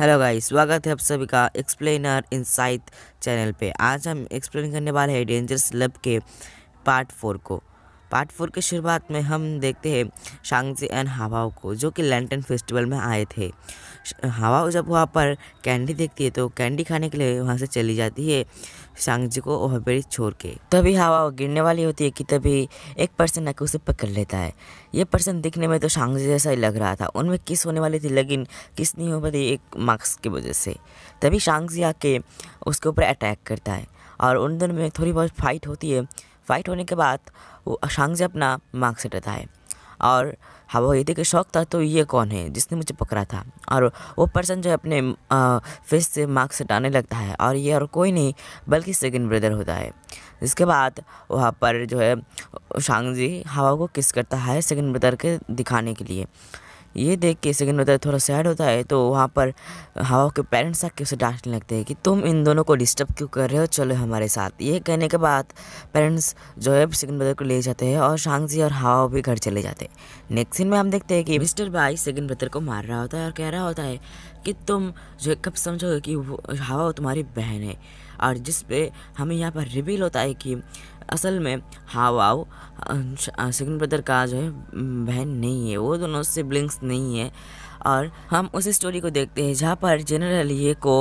hello guys स्वागत है आप सभी का एक्सप्लेनर इनसाइट चैनल पे आज हम एक्सप्लेन करने वाले हैं डेंजरस लव के पार्ट फोर को पार्ट फोर के शुरुआत में हम देखते हैं शांगजी एंड हवाओ को जो कि लैंटन फेस्टिवल में आए थे हवाओ जब वहाँ पर कैंडी देखती है तो कैंडी खाने के लिए वहाँ से चली जाती है शांगजी को वहाँ बेड़ी छोड़ के तभी हवा गिरने वाली होती है कि तभी एक पर्सन आके उसे पकड़ लेता है ये पर्सन दिखने में तो शांगजी जैसा ही लग रहा था उनमें किस होने वाली थी लेकिन किस नहीं हो पाती एक मार्क्स की वजह से तभी शांगजी आके उसके ऊपर अटैक करता है और उन दिन में थोड़ी बहुत फाइट होती है फाइट होने के बाद वो अशांग से अपना से हटाता है और हाँ, ये देखे शौक था तो ये कौन है जिसने मुझे पकड़ा था और वो पर्सन जो है अपने फेस से मास्क हटाने लगता है और ये और कोई नहीं बल्कि सेकेंड ब्रदर होता है इसके बाद वहाँ पर जो है शांग जी हवा को किस करता है सेकेंड ब्रदर के दिखाने के लिए ये देख के सेकंड होता है थोड़ा सैड होता है तो वहाँ पर हवा के पेरेंट्स आके उसे डांटने लगते हैं कि तुम इन दोनों को डिस्टर्ब क्यों कर रहे हो चलो हमारे साथ ये कहने के बाद पेरेंट्स जो है सेकंड ब्रदर को ले जाते हैं और शांगजी और हवा भी घर चले जाते हैं नेक्स्ट सीन में हम देखते हैं कि मिस्टर भाई सेकंड ब्रदर को मार रहा होता है और कह रहा होता है कि तुम जो कब समझोगे कि हवा तुम्हारी बहन है और जिस पे हमें यहाँ पर रिवील होता है कि असल में हाव आओ सिग्न ब्रदर का जो है बहन नहीं है वो दोनों सिबलिंग्स नहीं है और हम उस स्टोरी को देखते हैं जहाँ पर जनरल ये को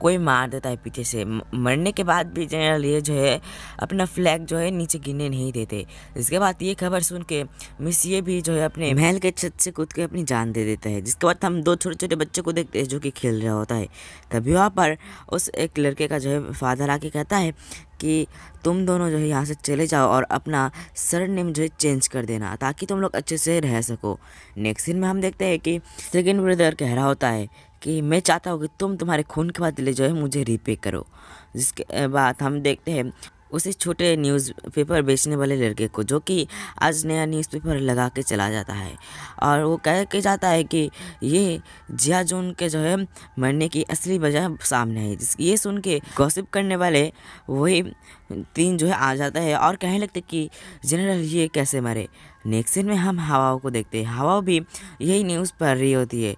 कोई मार देता है पीछे से मरने के बाद भी जनरल ये जो है अपना फ्लैग जो है नीचे गिरने नहीं देते इसके बाद ये खबर सुन के मिस ये भी जो है अपने महल के छत से कूद के अपनी जान दे देता है जिसके बाद हम दो छोटे छोटे बच्चों को देखते हैं जो कि खेल रहा होता है तभी वहाँ पर उस एक लड़के का जो है फादर आके कहता है कि तुम दोनों जो है यहाँ से चले जाओ और अपना सर नेम जो है चेंज कर देना ताकि तुम लोग अच्छे से रह सको नेक्स्ट दिन में हम देखते हैं कि लेकिन ब्रदर कह रहा होता है कि मैं चाहता हूँ कि तुम तुम्हारे खून के बाद दिले जो है मुझे रीपे करो जिसके बाद हम देखते हैं उसी छोटे न्यूज़पेपर बेचने वाले लड़के को जो कि आज नया न्यूज़पेपर लगा के चला जाता है और वो कह के जाता है कि ये जिया जोन के जो है मरने की असली वजह सामने है ये सुन के गॉसिप करने वाले वही तीन जो है आ जाता है और कहने लगते कि जनरल ये कैसे मरे नेक्स्ट में हम हवाओं को देखते हैं हवाओं भी यही न्यूज़ पढ़ रही होती है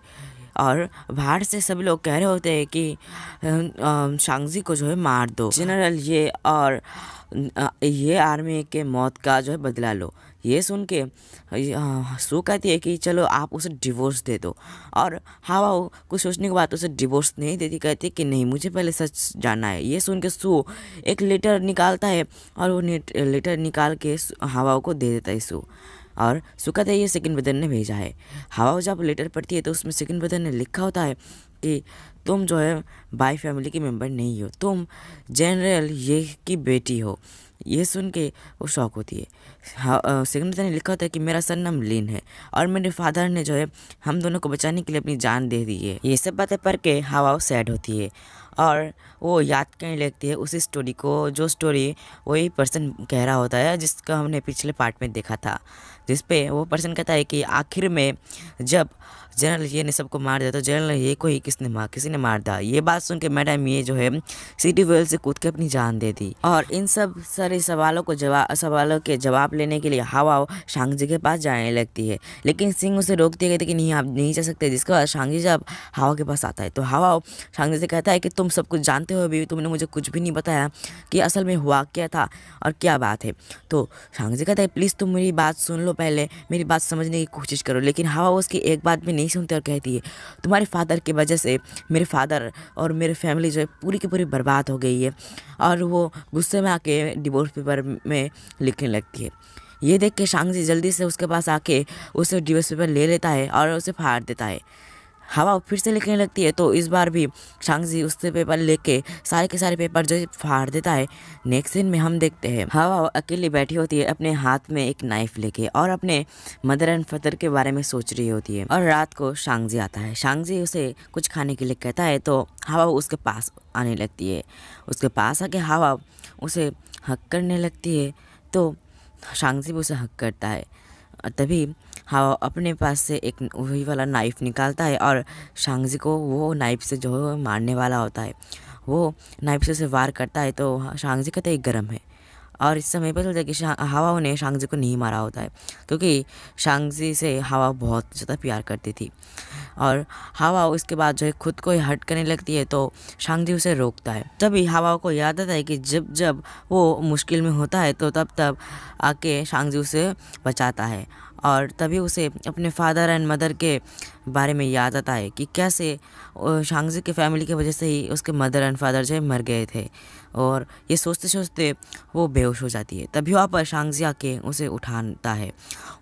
और बाहर से सभी लोग कह रहे होते हैं कि शांगजी को जो है मार दो जनरल ये और ये आर्मी के मौत का जो है बदला लो ये सुन के सू कहती है कि चलो आप उसे डिवोर्स दे दो और हवा हाँ, कुछ सोचने के बाद उसे डिवोर्स नहीं देती कहती है कि नहीं मुझे पहले सच जानना है ये सुन के सू एक लेटर निकालता है और वो लेटर निकाल के हवाओं हाँ, को दे देता है सू और सुखद है ये सेकंड बदन ने भेजा है हवा जब लेटर पढ़ती है तो उसमें सेकंड बदन ने लिखा होता है कि तुम जो है बाई फैमिली की मेंबर नहीं हो तुम जनरल ये की बेटी हो ये सुन के वो शौक होती है सेकंड बदन ने लिखा होता है कि मेरा नाम लीन है और मेरे फादर ने जो है हम दोनों को बचाने के लिए अपनी जान दे दी है ये सब बातें पढ़ के हवाओ सैड होती है और वो याद करने लगती है उसी स्टोरी को जो स्टोरी वही पर्सन कह रहा होता है जिसका हमने पिछले पार्ट में देखा था जिस पे वो पर्सन कहता है कि आखिर में जब जनरल ये ने सबको मार दिया तो जनरल ये को ही किसने मार किसी ने मार दिया ये बात सुन के मैडम ये जो है सिटी वेल से कूद के अपनी जान दे दी और इन सब सारे सवालों को जवाब सवालों के जवाब लेने के लिए हवा शांगजी के पास जाने लगती है लेकिन सिंह उसे रोक दिया गया कि नहीं आप नहीं जा सकते जिसके बाद शांगजी जब हवा के पास आता है तो हवा शांगजी से कहता है कि तुम सब कुछ जानते हो अभी तुमने मुझे कुछ भी नहीं बताया कि असल में हुआ क्या था और क्या बात है तो शांगजी कहता है प्लीज़ तुम मेरी बात सुन लो पहले मेरी बात समझने की कोशिश करो लेकिन हवा उसकी एक बात भी नहीं सुनते और कहती है तुम्हारे फादर की वजह से मेरे फादर और मेरे फैमिली जो है पूरी की पूरी बर्बाद हो गई है और वो गुस्से में आके डिवोर्स पेपर में लिखने लगती है ये देख के जी जल्दी से उसके पास आके उसे डिवोर्स पेपर ले लेता है और उसे फाड़ देता है हवा फिर से लिखने लगती है तो इस बार भी शांगजी उससे पेपर लेके सारे के सारे पेपर जो फाड़ देता है नेक्स्ट दिन में हम देखते हैं हवा अकेली बैठी होती है अपने हाथ में एक नाइफ लेके और अपने मदर एंड फदर के बारे में सोच रही होती है और रात को शांगजी आता है शांगजी उसे कुछ खाने के लिए कहता है तो हवा उसके पास आने लगती है उसके पास आके हवा उसे हक करने लगती है तो शांगजी भी उसे हक करता है तभी हवा अपने पास से एक वही वाला नाइफ निकालता है और शांगजी को वो नाइफ से जो है मारने वाला होता है वो नाइफ से उसे वार करता है तो शांगजी तो एक गर्म है और इस समय पता चलता है कि हवा ने शांगजी को नहीं मारा होता है क्योंकि शांगजी से हवा बहुत ज़्यादा प्यार करती थी और हवा उसके बाद जो है खुद को ही हट करने लगती है तो शांगजी उसे रोकता है तभी हवा को याद आता है कि जब जब वो मुश्किल में होता है तो तब तब आके शांगजी उसे बचाता है और तभी उसे अपने फादर एंड मदर के बारे में याद आता है कि कैसे शांगजी के फैमिली की वजह से ही उसके मदर एंड फादर जो है मर गए थे और ये सोचते सोचते वो बेहोश हो जाती है तभी वहाँ पर शांगजी आके उसे उठाता है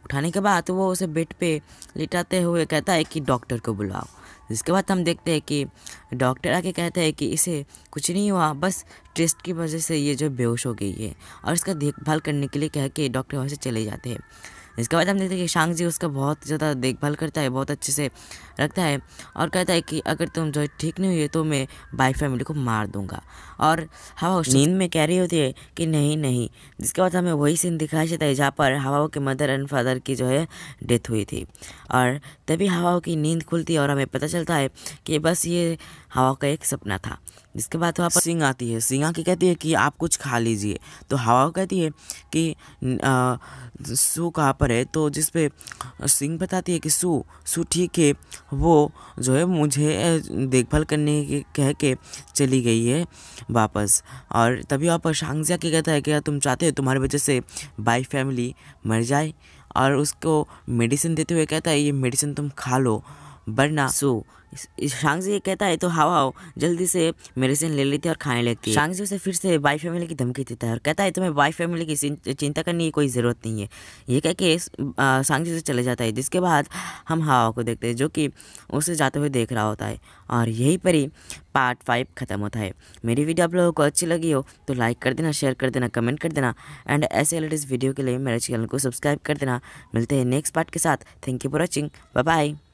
उठाने के बाद वो उसे बेड पे लिटाते हुए कहता है कि डॉक्टर को बुलाओ जिसके बाद हम देखते हैं कि डॉक्टर आके कहते हैं कि इसे कुछ नहीं हुआ बस टेस्ट की वजह से ये जो बेहोश हो गई है और इसका देखभाल करने के लिए कह के डॉक्टर वहाँ से चले जाते हैं इसके बाद हम देखते हैं कि शांग जी उसका बहुत ज़्यादा देखभाल करता है बहुत अच्छे से रखता है और कहता है कि अगर तुम जो ठीक नहीं हुई तो मैं बाई फैमिली को मार दूंगा और हवा नींद में कह रही होती है कि नहीं नहीं जिसके बाद हमें वही सीन दिखाई देता है जहाँ पर हवा के मदर एंड फादर की जो है डेथ हुई थी और तभी हवा की नींद खुलती है और हमें पता चलता है कि बस ये हवा का एक सपना था जिसके बाद वहाँ पर सिंह आती है सिंह आके कहती है कि आप कुछ खा लीजिए तो हवा कहती है कि सू कहाँ पर है तो जिसपे सिंह बताती है कि सू सू ठीक है वो जो है मुझे देखभाल करने के कह के चली गई है वापस और तभी वहाँ पर शांगजिया के कहता है कि तुम चाहते हो तुम्हारी वजह से बाई फैमिली मर जाए और उसको मेडिसिन देते हुए कहता है ये मेडिसिन तुम खा लो बढ़ना सो शांगजी ये कहता है तो हाव हाव जल्दी से मेडिसिन ले लेती है और खाने लगती है शांगजी उसे फिर से बाई फैमिली की धमकी देता है और कहता है तुम्हें बाई फैमिली की चिंता करने की कोई ज़रूरत नहीं है ये कह के शांगजी उसे चले जाता है जिसके बाद हम हावा को देखते हैं जो कि उसे जाते हुए देख रहा होता है और यहीं पर ही पार्ट फाइव ख़त्म होता है मेरी वीडियो आप लोगों को अच्छी लगी हो तो लाइक कर देना शेयर कर देना कमेंट कर देना एंड ऐसे लेटेस्ट वीडियो के लिए मेरे चैनल को सब्सक्राइब कर देना मिलते हैं नेक्स्ट पार्ट के साथ thank you for watching bye bye